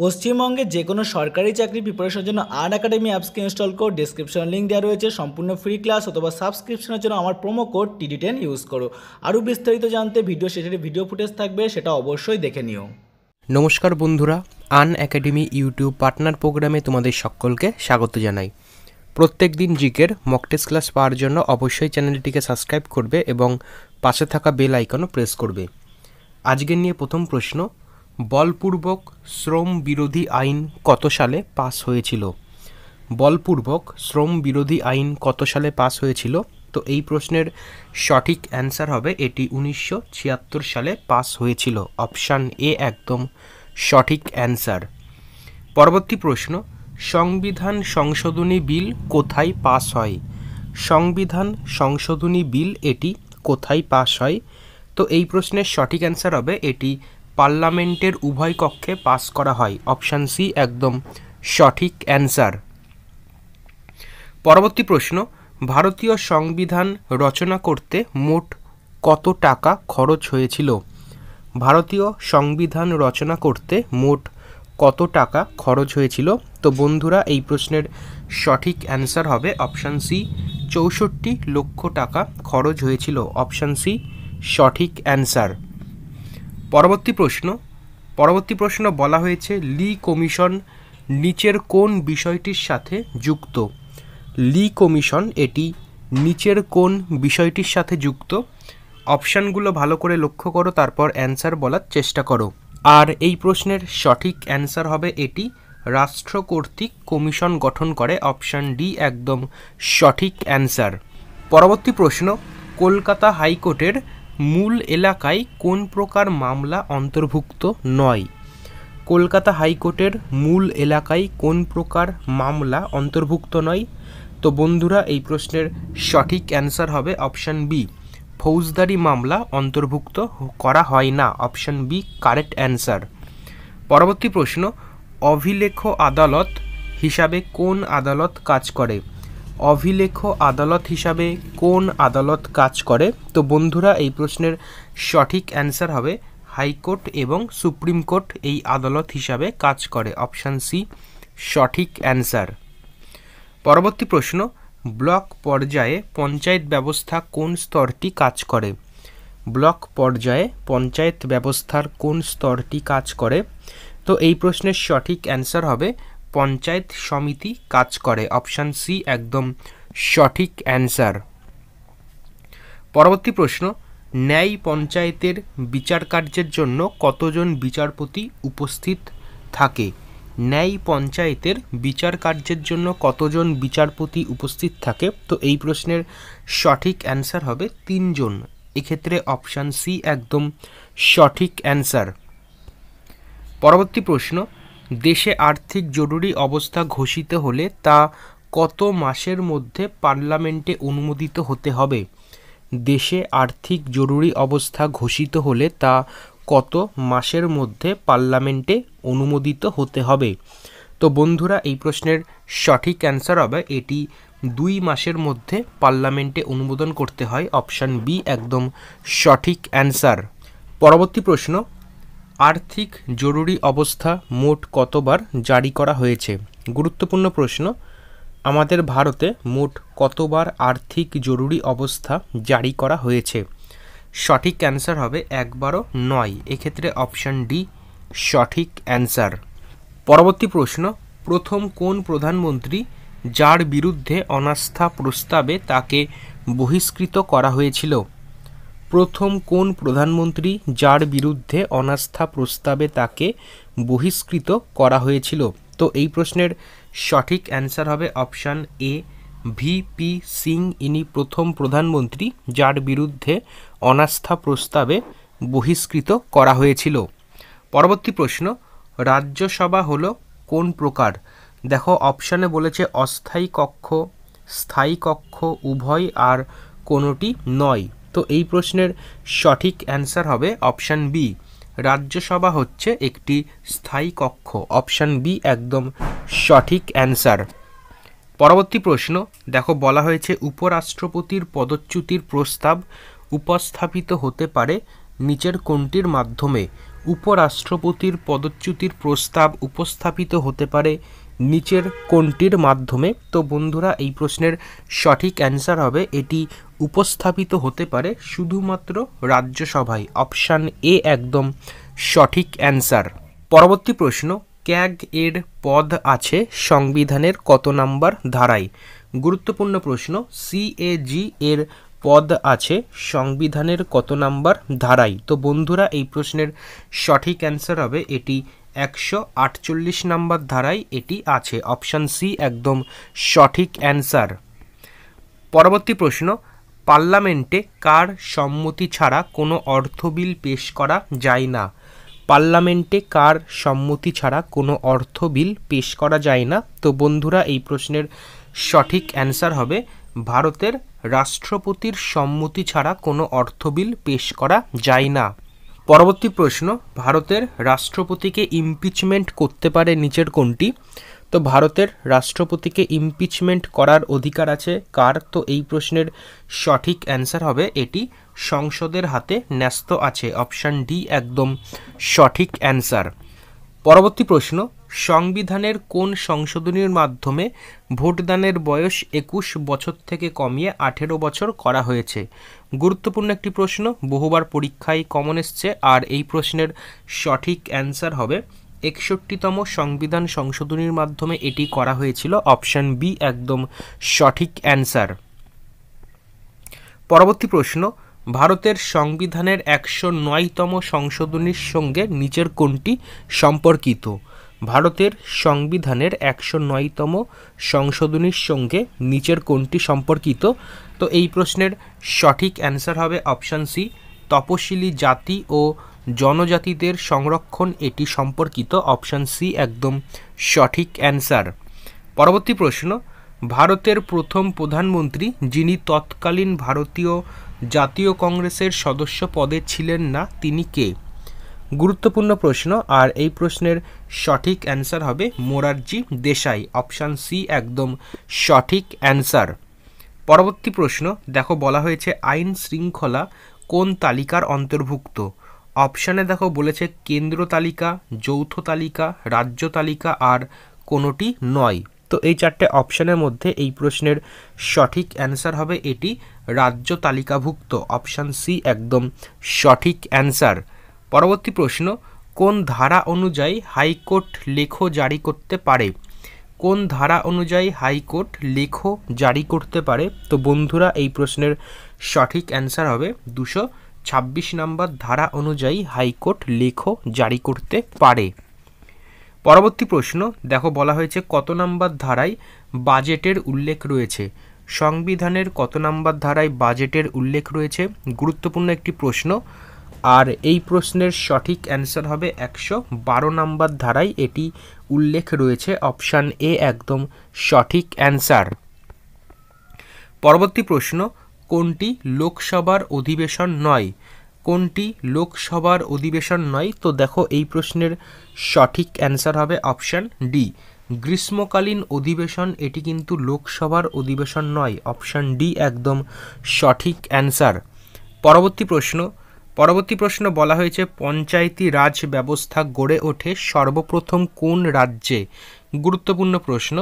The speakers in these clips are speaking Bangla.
পশ্চিমবঙ্গে যে কোনো সরকারি চাকরি প্রিপারেশনের জন্য আর্ট একাডেমি অ্যাপসকে ইনস্টল করো ডিসক্রিপশন লিঙ্ক দেওয়া রয়েছে সম্পূর্ণ ফ্রি ক্লাস অথবা সাবস্ক্রিপশনের জন্য আমার promo code TD ten use করো আরও বিস্তারিত জানতে ভিডিও শেষের ভিডিও ফুটেজ থাকবে সেটা অবশ্যই দেখে নিও নমস্কার বন্ধুরা আন একাডেমি ইউটিউব পার্টনার প্রোগ্রামে তোমাদের সকলকে স্বাগত জানাই প্রত্যেক দিন জিকের মক টেস্ট ক্লাস পাওয়ার জন্য অবশ্যই চ্যানেলটিকে সাবস্ক্রাইব করবে এবং পাশে থাকা বেল আইকনও প্রেস করবে আজকের নিয়ে প্রথম প্রশ্ন বলপূর্বক শ্রম বিরোধী আইন কত সালে পাস হয়েছিল বলপূর্বক শ্রম বিরোধী আইন কত সালে পাস হয়েছিল তো এই প্রশ্নের সঠিক অ্যান্সার হবে এটি উনিশশো সালে পাস হয়েছিল অপশান এ একদম সঠিক অ্যান্সার পরবর্তী প্রশ্ন সংবিধান সংশোধনী বিল কোথায় পাস হয় সংবিধান সংশোধনী বিল এটি কোথায় পাস হয় তো এই প্রশ্নের সঠিক অ্যান্সার হবে এটি পার্লামেন্টের উভয় কক্ষে পাস করা হয় অপশান সি একদম সঠিক অ্যান্সার পরবর্তী প্রশ্ন ভারতীয় সংবিধান রচনা করতে মোট কত টাকা খরচ হয়েছিল ভারতীয় সংবিধান রচনা করতে মোট কত টাকা খরচ হয়েছিল তো বন্ধুরা এই প্রশ্নের সঠিক অ্যান্সার হবে অপশান সি চৌষট্টি লক্ষ টাকা খরচ হয়েছিল অপশান সি সঠিক অ্যান্সার পরবর্তী প্রশ্ন পরবর্তী প্রশ্ন বলা হয়েছে লি কমিশন নিচের কোন বিষয়টির সাথে যুক্ত লি কমিশন এটি নিচের কোন বিষয়টির সাথে যুক্ত অপশানগুলো ভালো করে লক্ষ্য করো তারপর অ্যান্সার বলার চেষ্টা করো আর এই প্রশ্নের সঠিক অ্যান্সার হবে এটি রাষ্ট্র কর্তৃক কমিশন গঠন করে অপশান ডি একদম সঠিক অ্যান্সার পরবর্তী প্রশ্ন কলকাতা হাইকোর্টের মূল এলাকায় কোন প্রকার মামলা অন্তর্ভুক্ত নয় কলকাতা হাইকোর্টের মূল এলাকায় কোন প্রকার মামলা অন্তর্ভুক্ত নয় তো বন্ধুরা এই প্রশ্নের সঠিক অ্যান্সার হবে অপশান বি ফৌজদারি মামলা অন্তর্ভুক্ত করা হয় না অপশান বি কারেক্ট অ্যান্সার পরবর্তী প্রশ্ন অভিলেখ আদালত হিসাবে কোন আদালত কাজ করে অভিলেখ আদালত হিসাবে কোন আদালত কাজ করে তো বন্ধুরা এই প্রশ্নের সঠিক অ্যান্সার হবে হাইকোর্ট এবং সুপ্রিম কোর্ট এই আদালত হিসাবে কাজ করে অপশান সি সঠিক অ্যান্সার পরবর্তী প্রশ্ন ব্লক পর্যায়ে পঞ্চায়েত ব্যবস্থা কোন স্তরটি কাজ করে ব্লক পর্যায়ে পঞ্চায়েত ব্যবস্থার কোন স্তরটি কাজ করে তো এই প্রশ্নের সঠিক অ্যান্সার হবে পঞ্চায়েত সমিতি কাজ করে অপশান সি একদম সঠিক অ্যান্সার পরবর্তী প্রশ্ন ন্যায় পঞ্চায়েতের বিচার কার্যের জন্য কতজন বিচারপতি উপস্থিত থাকে ন্যায় পঞ্চায়েতের বিচার কার্যের জন্য কতজন বিচারপতি উপস্থিত থাকে তো এই প্রশ্নের সঠিক অ্যান্সার হবে তিনজন এক্ষেত্রে অপশান সি একদম সঠিক অ্যান্সার পরবর্তী প্রশ্ন দেশে আর্থিক জরুরি অবস্থা ঘোষিত হলে তা কত মাসের মধ্যে পার্লামেন্টে অনুমোদিত হতে হবে দেশে আর্থিক জরুরি অবস্থা ঘোষিত হলে তা কত মাসের মধ্যে পার্লামেন্টে অনুমোদিত হতে হবে তো বন্ধুরা এই প্রশ্নের সঠিক অ্যান্সার হবে এটি দুই মাসের মধ্যে পার্লামেন্টে অনুমোদন করতে হয় অপশান বি একদম সঠিক অ্যান্সার পরবর্তী প্রশ্ন আর্থিক জরুরি অবস্থা মোট কতবার জারি করা হয়েছে গুরুত্বপূর্ণ প্রশ্ন আমাদের ভারতে মোট কতবার আর্থিক জরুরি অবস্থা জারি করা হয়েছে সঠিক অ্যান্সার হবে একবারও নয় এক্ষেত্রে অপশান ডি সঠিক অ্যান্সার পরবর্তী প্রশ্ন প্রথম কোন প্রধানমন্ত্রী যার বিরুদ্ধে অনাস্থা প্রস্তাবে তাকে বহিষ্কৃত করা হয়েছিল প্রথম কোন প্রধানমন্ত্রী যার বিরুদ্ধে অনাস্থা প্রস্তাবে তাকে বহিষ্কৃত করা হয়েছিল তো এই প্রশ্নের সঠিক অ্যান্সার হবে option A V P Singh ইনি প্রথম প্রধানমন্ত্রী যার বিরুদ্ধে অনাস্থা প্রস্তাবে বহিষ্কৃত করা হয়েছিল পরবর্তী প্রশ্ন রাজ্যসভা হলো কোন প্রকার দেখো অপশানে বলেছে অস্থায়ী কক্ষ স্থায়ী কক্ষ উভয় আর কোনোটি নয় তো এই প্রশ্নের সঠিক অ্যান্সার হবে অপশান বি রাজ্যসভা হচ্ছে একটি স্থায়ী কক্ষ অপশান বি একদম সঠিক অ্যান্সার পরবর্তী প্রশ্ন দেখো বলা হয়েছে উপরাষ্ট্রপতির পদচ্যুতির প্রস্তাব উপস্থাপিত হতে পারে নিচের কোনটির মাধ্যমে উপরাষ্ট্রপতির পদচ্যুতির প্রস্তাব উপস্থাপিত হতে পারে নিচের কোনটির মাধ্যমে তো বন্ধুরা এই প্রশ্নের সঠিক অ্যান্সার হবে এটি উপস্থাপিত হতে পারে শুধুমাত্র রাজ্যসভায় অপশান এ একদম সঠিক অ্যান্সার পরবর্তী প্রশ্ন ক্যাগ এর পদ আছে সংবিধানের কত নাম্বার ধারায় গুরুত্বপূর্ণ প্রশ্ন সিএজি এর পদ আছে সংবিধানের কত নাম্বার ধারায় তো বন্ধুরা এই প্রশ্নের সঠিক অ্যান্সার হবে এটি একশো আটচল্লিশ নাম্বার ধারায় এটি আছে অপশান সি একদম সঠিক অ্যান্সার পরবর্তী প্রশ্ন পার্লামেন্টে কার সম্মতি ছাড়া কোনো অর্থ বিল পেশ করা যায় না পার্লামেন্টে কার সম্মতি ছাড়া কোনো অর্থ বিল পেশ করা যায় না তো বন্ধুরা এই প্রশ্নের সঠিক অ্যান্সার হবে ভারতের রাষ্ট্রপতির সম্মতি ছাড়া কোনো অর্থ বিল পেশ করা যায় না পরবর্তী প্রশ্ন ভারতের রাষ্ট্রপতিকে ইমপিচমেন্ট করতে পারে নিচের কোনটি তো ভারতের রাষ্ট্রপতিকে ইমপিচমেন্ট করার অধিকার আছে কার তো এই প্রশ্নের সঠিক অ্যান্সার হবে এটি সংসদের হাতে ন্যস্ত আছে অপশান ডি একদম সঠিক অ্যান্সার পরবর্তী প্রশ্ন সংবিধানের কোন সংশোধনীর মাধ্যমে ভোটদানের বয়স একুশ বছর থেকে কমিয়ে আঠেরো বছর করা হয়েছে গুরুত্বপূর্ণ একটি প্রশ্ন বহুবার পরীক্ষায় কমন এসছে আর এই প্রশ্নের সঠিক অ্যান্সার হবে একষট্টিতম সংবিধান সংশোধনীর মাধ্যমে এটি করা হয়েছিল অপশান বি একদম সঠিক অ্যান্সার পরবর্তী প্রশ্ন ভারতের সংবিধানের একশো নয়তম সংশোধনীর সঙ্গে নিচের কোনটি সম্পর্কিত ভারতের সংবিধানের একশো নয়তম সংশোধনীর সঙ্গে নিচের কোনটি সম্পর্কিত তো এই প্রশ্নের সঠিক অ্যান্সার হবে অপশান সি তপশিলি জাতি ও জনজাতিদের সংরক্ষণ এটি সম্পর্কিত অপশান সি একদম সঠিক অ্যান্সার পরবর্তী প্রশ্ন ভারতের প্রথম প্রধানমন্ত্রী যিনি তৎকালীন ভারতীয় জাতীয় কংগ্রেসের সদস্য পদে ছিলেন না তিনি কে গুরুত্বপূর্ণ প্রশ্ন আর এই প্রশ্নের সঠিক অ্যান্সার হবে মোরারজি দেশাই অপশান সি একদম সঠিক অ্যান্সার পরবর্তী প্রশ্ন দেখো বলা হয়েছে আইন শৃঙ্খলা কোন তালিকার অন্তর্ভুক্ত অপশানে দেখো বলেছে কেন্দ্র তালিকা যৌথ তালিকা রাজ্য তালিকা আর কোনোটি নয় তো এই চারটে অপশানের মধ্যে এই প্রশ্নের সঠিক অ্যান্সার হবে এটি রাজ্য তালিকাভুক্ত অপশান সি একদম সঠিক অ্যান্সার পরবর্তী প্রশ্ন কোন ধারা অনুযায়ী হাইকোর্ট লেখো জারি করতে পারে কোন ধারা অনুযায়ী হাইকোর্ট লেখো জারি করতে পারে তো বন্ধুরা এই প্রশ্নের সঠিক অ্যান্সার হবে দুশো ছাব্বিশ নম্বর ধারা অনুযায়ী হাইকোর্ট লেখো জারি করতে পারে পরবর্তী প্রশ্ন দেখো বলা হয়েছে কত নম্বর ধারায় বাজেটের উল্লেখ রয়েছে সংবিধানের কত নম্বর ধারায় বাজেটের উল্লেখ রয়েছে গুরুত্বপূর্ণ একটি প্রশ্ন আর এই প্রশ্নের সঠিক অ্যান্সার হবে একশো বারো নাম্বার ধারায় এটি উল্লেখ রয়েছে অপশান এ একদম সঠিক অ্যান্সার পরবর্তী প্রশ্ন কোনটি লোকসভার অধিবেশন নয় কোনটি লোকসভার অধিবেশন নয় তো দেখো এই প্রশ্নের সঠিক অ্যান্সার হবে অপশান ডি গ্রীষ্মকালীন অধিবেশন এটি কিন্তু লোকসভার অধিবেশন নয় অপশান ডি একদম সঠিক অ্যান্সার পরবর্তী প্রশ্ন পরবর্তী প্রশ্ন বলা হয়েছে পঞ্চায়েতি রাজ ব্যবস্থা গড়ে ওঠে সর্বপ্রথম কোন রাজ্যে গুরুত্বপূর্ণ প্রশ্ন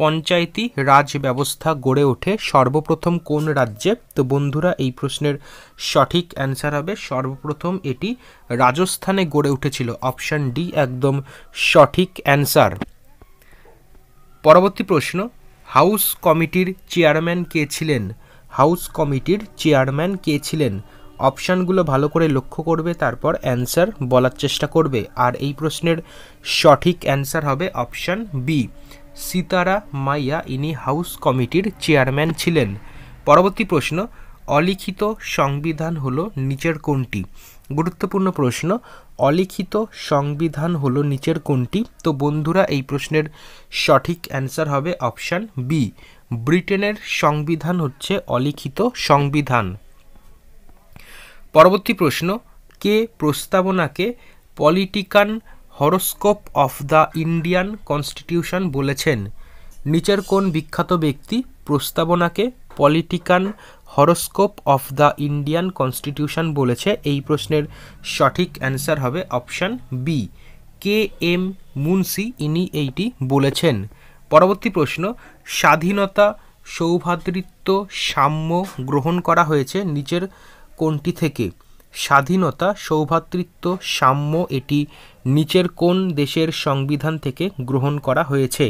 পঞ্চায়েতি রাজ ব্যবস্থা গড়ে ওঠে সর্বপ্রথম কোন রাজ্যে তো বন্ধুরা এই প্রশ্নের সঠিক অ্যান্সার হবে সর্বপ্রথম এটি রাজস্থানে গড়ে উঠেছিল অপশান ডি একদম সঠিক অ্যান্সার পরবর্তী প্রশ্ন হাউস কমিটির চেয়ারম্যান কে ছিলেন হাউস কমিটির চেয়ারম্যান কে ছিলেন অপশানগুলো ভালো করে লক্ষ্য করবে তারপর অ্যান্সার বলার চেষ্টা করবে আর এই প্রশ্নের সঠিক অ্যান্সার হবে অপশান বি সিতারা মাইয়া ইনি হাউস কমিটির চেয়ারম্যান ছিলেন পরবর্তী প্রশ্ন অলিখিত সংবিধান হলো নিচের কোনটি গুরুত্বপূর্ণ প্রশ্ন অলিখিত সংবিধান হলো নিচের কোনটি তো বন্ধুরা এই প্রশ্নের সঠিক অ্যান্সার হবে অপশান বি ব্রিটেনের সংবিধান হচ্ছে অলিখিত সংবিধান পরবর্তী প্রশ্ন কে প্রস্তাবনাকে political horoscope of the Indian Constitution বলেছেন নিচের কোন বিখ্যাত ব্যক্তি প্রস্তাবনাকে political horoscope of the Indian Constitution বলেছে এই প্রশ্নের সঠিক অ্যান্সার হবে option B K M Munshi ইনি এইটি বলেছেন পরবর্তী প্রশ্ন স্বাধীনতা সৌভাতৃত্ব সাম্য গ্রহণ করা হয়েছে নিচের কোনটি থেকে স্বাধীনতা সৌভাতৃত্ব সাম্য এটি নিচের কোন দেশের সংবিধান থেকে গ্রহণ করা হয়েছে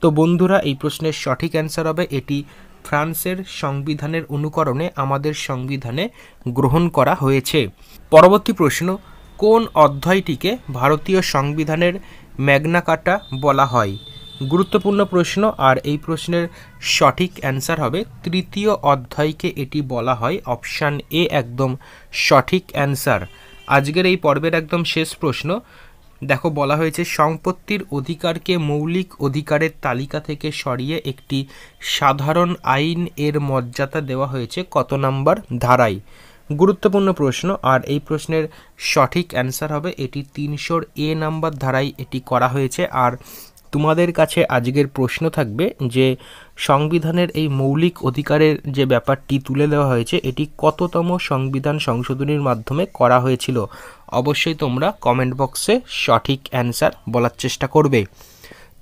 তো বন্ধুরা এই প্রশ্নের সঠিক অ্যান্সার হবে এটি ফ্রান্সের সংবিধানের অনুকরণে আমাদের সংবিধানে গ্রহণ করা হয়েছে পরবর্তী প্রশ্ন কোন অধ্যায়টিকে ভারতীয় সংবিধানের ম্যাগনাকাটা বলা হয় গুরুত্বপূর্ণ প্রশ্ন আর এই প্রশ্নের সঠিক অ্যান্সার হবে তৃতীয় অধ্যায়কে এটি বলা হয় অপশান এ একদম সঠিক অ্যান্সার আজকের এই পর্বের একদম শেষ প্রশ্ন দেখো বলা হয়েছে সম্পত্তির অধিকারকে মৌলিক অধিকারের তালিকা থেকে সরিয়ে একটি সাধারণ আইন এর মর্যাদা দেওয়া হয়েছে কত নাম্বার ধারাই গুরুত্বপূর্ণ প্রশ্ন আর এই প্রশ্নের সঠিক অ্যান্সার হবে এটি তিনশোর এ নাম্বার ধারাই এটি করা হয়েছে আর তোমাদের কাছে আজকের প্রশ্ন থাকবে যে সংবিধানের এই মৌলিক অধিকারের যে ব্যাপারটি তুলে দেওয়া হয়েছে এটি কততম সংবিধান সংশোধনীর মাধ্যমে করা হয়েছিল অবশ্যই তোমরা কমেন্ট বক্সে সঠিক অ্যান্সার বলার চেষ্টা করবে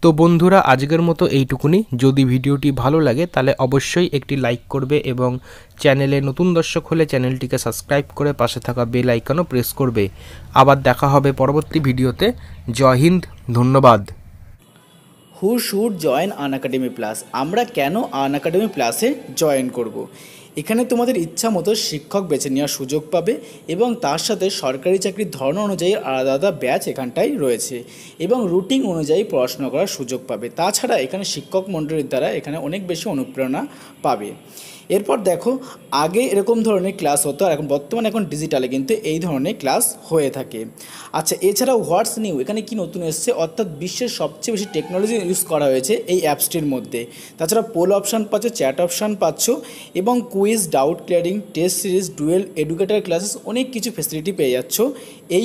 তো বন্ধুরা আজকের মতো এইটুকুনি যদি ভিডিওটি ভালো লাগে তাহলে অবশ্যই একটি লাইক করবে এবং চ্যানেলে নতুন দর্শক হলে চ্যানেলটিকে সাবস্ক্রাইব করে পাশে থাকা বেল আইকনও প্রেস করবে আবার দেখা হবে পরবর্তী ভিডিওতে জয় হিন্দ ধন্যবাদ who should join Unacademy plus আমরা কেন আন একাডেমি প্লাসে জয়েন করব। এখানে তোমাদের ইচ্ছা মতো শিক্ষক বেছে নেওয়ার সুযোগ পাবে এবং তার সাথে সরকারি চাকরির ধরন অনুযায়ী আলাদা আলাদা ব্যাচ এখানটায় রয়েছে এবং রুটিন অনুযায়ী পড়াশোনা করার সুযোগ পাবে তাছাড়া এখানে শিক্ষক মণ্ডলীর দ্বারা এখানে অনেক বেশি অনুপ্রেরণা পাবে এরপর দেখো আগে এরকম ধরনের ক্লাস হতো আর এখন বর্তমানে এখন ডিজিটালে কিন্তু এই ধরনের ক্লাস হয়ে থাকে আচ্ছা এছাড়াও হোয়াটস নিউ এখানে কি নতুন এসছে অর্থাৎ বিশ্বের সবচেয়ে বেশি টেকনোলজি ইউজ করা হয়েছে এই অ্যাপসটির মধ্যে তাছাড়া পোল অপশান পাচ্ছ চ্যাট অপশান পাচ্ছ এবং quiz doubt clearing test series duel educator classes অনেক কিছু ফেসিলিটি পেয়ে যাচ্ছ এই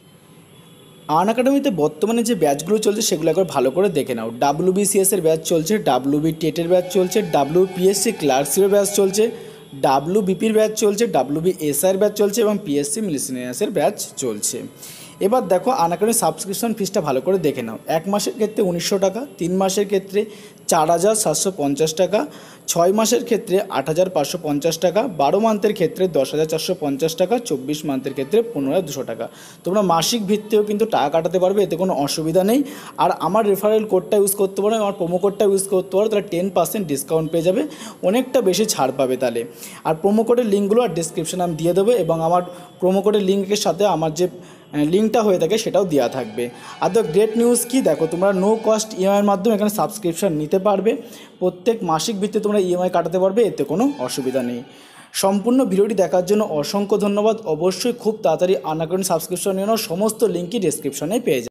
আর্ন একাডেমিতে বর্তমানে যে ব্যাচগুলো চলছে সেগুলো একবার ভালো করে দেখে নাও ডাব্লু এর ব্যাচ চলছে ডাব্লু বি টেটের ব্যাচ চলছে ডাব্লু পিএসসি ক্লার্কশিপের ব্যাচ চলছে ডাব্লু বিপির ব্যাচ চলছে ডাব্লু বি এসআইয়ের ব্যাচ চলছে এবং পিএসসি মিলিসিনিয়াসের ব্যাচ চলছে এবার দেখো একাডেমি সাবস্ক্রিপশন ফিসটা ভালো করে দেখে নাও এক মাসের ক্ষেত্রে উনিশশো টাকা তিন মাসের ক্ষেত্রে চার হাজার সাতশো পঞ্চাশ টাকা ছয় মাসের ক্ষেত্রে আট হাজার পাঁচশো পঞ্চাশ টাকা বারো মান্থের ক্ষেত্রে দশ হাজার চারশো পঞ্চাশ টাকা চব্বিশ মান্থের ক্ষেত্রে পনেরো হাজার দুশো টাকা তোমরা মাসিক ভিত্তিও কিন্তু টাকা কাটাতে পারবে এতে কোনো অসুবিধা নেই আর আমার রেফারেল কোডটা ইউজ করতে পারো আমার প্রোমো কোডটা ইউজ করতে পারো তাহলে টেন পার্সেন্ট ডিসকাউন্ট পেয়ে যাবে অনেকটা বেশি ছাড় পাবে তাহলে আর প্রোমো কোডের লিঙ্কগুলো আর ডিসক্রিপশানে আমি দিয়ে দেবো এবং আমার প্রোমো কোডের লিঙ্কের সাথে আমার যে লিঙ্কটা হয়ে থাকে সেটাও দেওয়া থাকবে আর তো গ্রেট নিউজ কি দেখো তোমরা নো কস্ট ইএমআইয়ের মাধ্যমে এখানে সাবস্ক্রিপশান নিতে পারবে প্রত্যেক মাসিক ভিত্তিতে তোমরা ইএমআই e কাটাতে পারবে এতে কোনো অসুবিধা নেই সম্পূর্ণ ভিডিওটি দেখার জন্য অসংখ্য ধন্যবাদ অবশ্যই খুব তাড়াতাড়ি আনাকরণ সাবস্ক্রিপশন নিয়ে সমস্ত লিঙ্কই ডিসক্রিপশনে পেয়ে যাবে